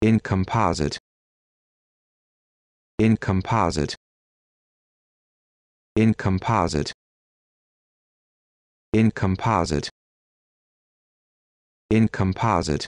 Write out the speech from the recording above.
in composite in composite in composite in composite in composite